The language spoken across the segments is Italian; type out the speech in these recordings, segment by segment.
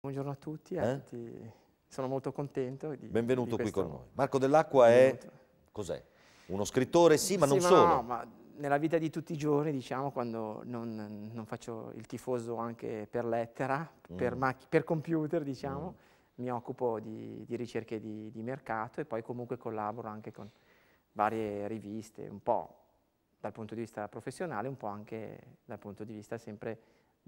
Buongiorno a tutti, eh? ti... sono molto contento di Benvenuto di qui con noi. Marco Dell'Acqua è, cos'è? Uno scrittore, sì, ma sì, non ma solo. No, ma nella vita di tutti i giorni, diciamo, quando non, non faccio il tifoso anche per lettera, mm. per, per, computer, diciamo, mm. mi occupo di, di ricerche di, di mercato e poi comunque collaboro anche con varie riviste, un po' dal punto di vista professionale, un po' anche dal punto di vista sempre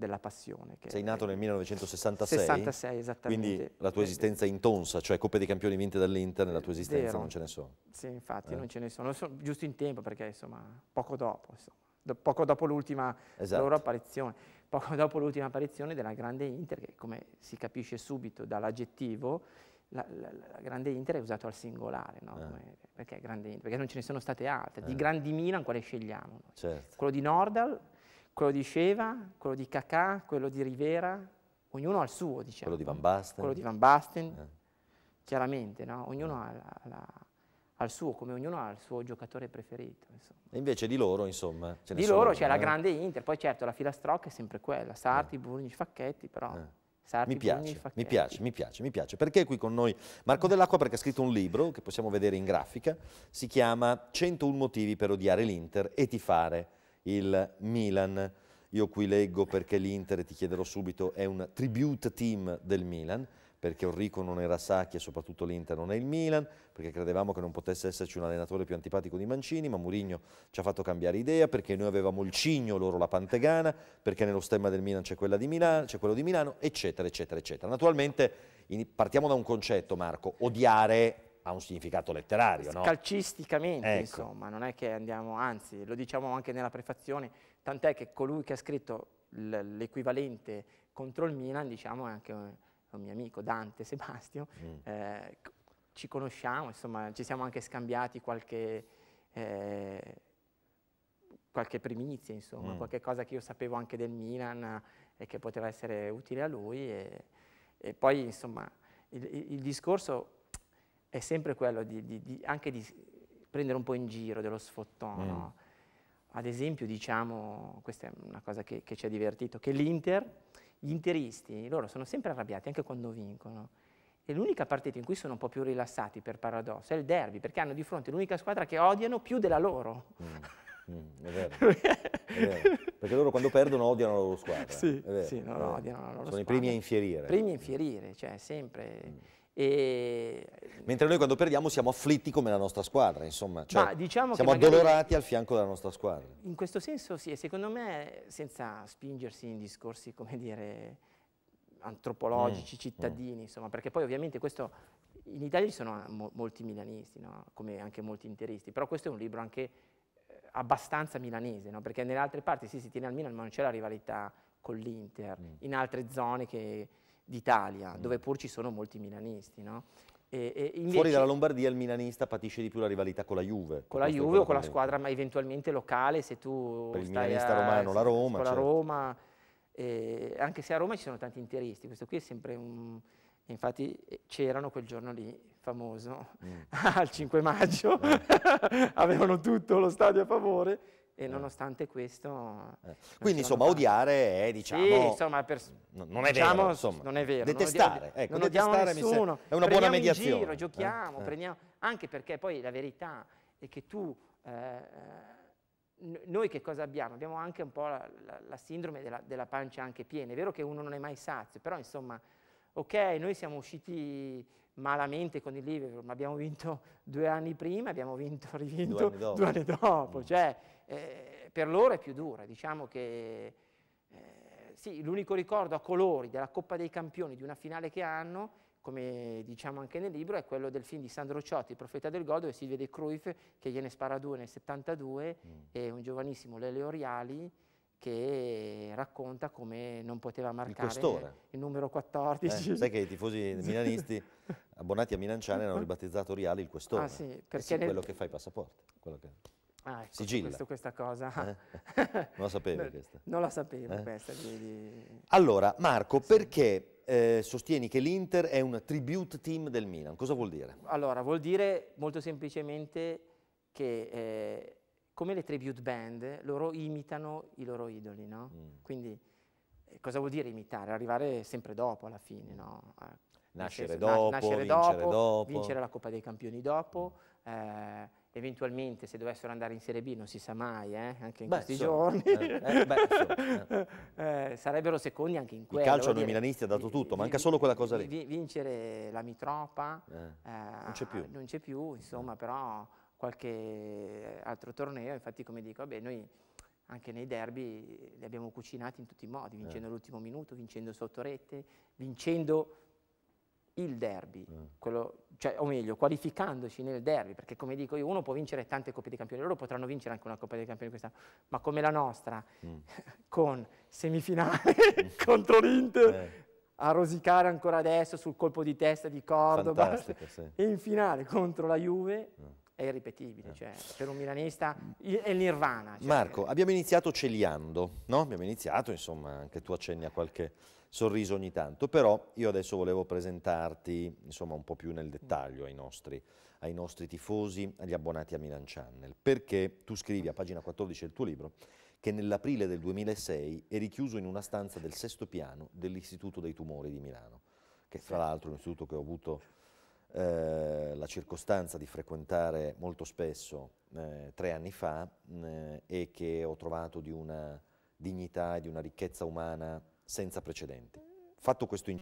della passione. Sei nato nel 1966? 66, esattamente. Quindi la tua esistenza è intonsa, cioè Coppe dei Campioni vinte dall'Inter la tua esistenza Zero. non ce ne sono. Sì, infatti eh? non ce ne sono, sono giusto in tempo perché insomma poco dopo, insomma. Do poco dopo l'ultima esatto. loro apparizione, poco dopo l'ultima apparizione della grande Inter che come si capisce subito dall'aggettivo la, la, la, grande Inter è usato al singolare, no? eh. perché grande Inter? Perché non ce ne sono state altre. Eh. Di grandi Milan quale scegliamo? Certo. Quello di Nordal quello di Sceva, quello di Cacà, quello di Rivera, ognuno ha il suo, diciamo. Quello di Van Basten. Quello di Van Basten, eh. chiaramente, no? Ognuno eh. ha, la, la, ha, il suo, come ognuno ha il suo giocatore preferito. E invece di loro, insomma, ce Di loro c'è eh? la grande Inter, poi certo la filastrocca è sempre quella, Sarti, eh. Burnic, Facchetti, però... Eh. Sarti, mi piace, mi piace, mi piace, mi piace. Perché è qui con noi Marco eh. Dell'Acqua? Perché ha scritto un libro che possiamo vedere in grafica, si chiama 101 motivi per odiare l'Inter e tifare il Milan. Io qui leggo perché l'Inter, ti chiederò subito, è un tribute team del Milan, perché Enrico non era Sacchi e soprattutto l'Inter non è il Milan, perché credevamo che non potesse esserci un allenatore più antipatico di Mancini, ma Mourinho ci ha fatto cambiare idea, perché noi avevamo il Cigno, loro la Pantegana, perché nello stemma del Milan c'è quello di Milano, eccetera, eccetera, eccetera. Naturalmente partiamo da un concetto, Marco, odiare ha un significato letterario. No? Calcisticamente, ecco. insomma, non è che andiamo, anzi, lo diciamo anche nella prefazione, tant'è che colui che ha scritto l'equivalente contro il Milan, diciamo, è anche un, un mio amico Dante Sebastio, mm. eh, ci conosciamo, insomma, ci siamo anche scambiati qualche... Eh, qualche primizia, insomma, mm. qualche cosa che io sapevo anche del Milan e che poteva essere utile a lui. E, e poi, insomma, il, il, discorso è sempre quello di, di, di anche di prendere un po' in giro dello sfottò. Mm. Ad esempio, diciamo, questa è una cosa che, che ci ha divertito, che l'Inter, gli interisti, loro sono sempre arrabbiati anche quando vincono. E l'unica partita in cui sono un po' più rilassati, per paradosso, è il derby, perché hanno di fronte l'unica squadra che odiano più della loro. Mm. Mm, è, vero, è vero. Perché loro quando perdono odiano la loro squadra. Sì, sì no, no, odiano la loro Sono squadra. i primi a infierire. Primi a infierire, cioè sempre. Mm. E... Mentre noi quando perdiamo siamo afflitti come la nostra squadra, insomma, cioè, diciamo siamo addolorati al fianco della nostra squadra. In questo senso sì, secondo me senza spingersi in discorsi, come dire, antropologici, mm. mm. cittadini, mm. insomma, perché poi ovviamente questo... In Italia ci sono mo molti milanisti, no? come anche molti interisti, però questo è un libro anche eh, abbastanza milanese, no? perché nelle altre parti sì, si tiene al Milan, ma non c'è la rivalità con l'Inter, mm. in altre zone che d'Italia, mm. dove pur ci sono molti milanisti. No? E, e invece, Fuori dalla Lombardia il milanista patisce di più la rivalità con la Juve. Con la Juve o con la squadra ma eventualmente locale, se tu per il milanista a, romano, la Roma. Con certo. Roma, eh, anche se a Roma ci sono tanti interisti, questo qui è sempre un... Infatti eh, c'erano quel giorno lì, famoso, mm. al 5 maggio, eh. avevano tutto lo stadio a favore, e eh. nonostante questo... Eh. Quindi insomma tanto. odiare è diciamo... Sì, insomma, per, non, è diciamo, vero, insomma. non è vero. Detestare, ecco, non detestare nessuno, è una buona mediazione. Giro, eh. giochiamo, eh? prendiamo... Anche perché poi la verità è che tu... Eh, eh noi che cosa abbiamo? Abbiamo anche un po' la, la, la sindrome della, della pancia anche piena. È vero che uno non è mai sazio, però insomma ok, noi siamo usciti malamente con il Liverpool, ma abbiamo vinto due anni prima, abbiamo vinto, rivinto due anni dopo, due anni dopo. Mm. cioè eh, per loro è più dura, diciamo che eh, sì, l'unico ricordo a colori della Coppa dei Campioni, di una finale che hanno, come diciamo anche nel libro, è quello del film di Sandro Ciotti, Il profeta del gol, dove si vede Cruyff che gliene spara due nel 72 mm. e un giovanissimo Lele Oriali che racconta come non poteva marcare il, il numero 14. Eh, sai che i tifosi milanisti abbonati a Milanciane hanno ribattezzato Riali il questore. Ah sì, perché... Eh sì, quello che fa i passaporti. Che... Ah, ecco, Sigilla. Questo, questa cosa. Eh? Non la sapevi questa. Non la sapevo eh? questa. Di, Allora, Marco, sì. perché eh, sostieni che l'Inter è un tribute team del Milan. Cosa vuol dire? Allora, vuol dire molto semplicemente che eh, come le tribute band, loro imitano i loro idoli, no? Mm. Quindi eh, cosa vuol dire imitare? Arrivare sempre dopo alla fine, no? nascere, senso, dopo, na nascere dopo, dopo, vincere la Coppa dei Campioni dopo, mm. eh, eventualmente se dovessero andare in Serie B non si sa mai, eh, anche in beh, questi insomma, giorni, eh, beh, sarebbero secondi anche in quello. Il calcio a noi milanisti ha dato tutto, manca solo quella cosa lì. Vincere la Mitropa, non c'è più. Non c'è più, insomma, però qualche altro torneo, infatti come dico, vabbè, noi anche nei derby li abbiamo cucinati in tutti i modi, vincendo eh. l'ultimo minuto, vincendo sotto rete, vincendo il derby, mm. quello, cioè, o meglio, qualificandoci nel derby, perché come dico io, uno può vincere tante Coppe di Campioni, loro potranno vincere anche una Coppa di Campioni questa, ma come la nostra, mm. con semifinale contro l'Inter, eh. a rosicare ancora adesso sul colpo di testa di Cordoba, sì. e in finale contro la Juve, mm è irripetibile, ah. cioè, per un milanista è nirvana. Cioè. Marco, abbiamo iniziato celiando, no? Abbiamo iniziato, insomma, anche tu accenni a qualche sorriso ogni tanto, però io adesso volevo presentarti, insomma, un po' più nel dettaglio ai nostri, ai nostri tifosi, agli abbonati a Milan Channel, perché tu scrivi a pagina 14 del tuo libro che nell'aprile del 2006 è richiuso in una stanza del sesto piano dell'Istituto dei Tumori di Milano, che tra l'altro è un istituto che ho avuto... Eh, la circostanza di frequentare molto spesso eh, tre anni fa mh, eh, e che ho trovato di una dignità e di una ricchezza umana senza precedenti. Fatto questo incidente,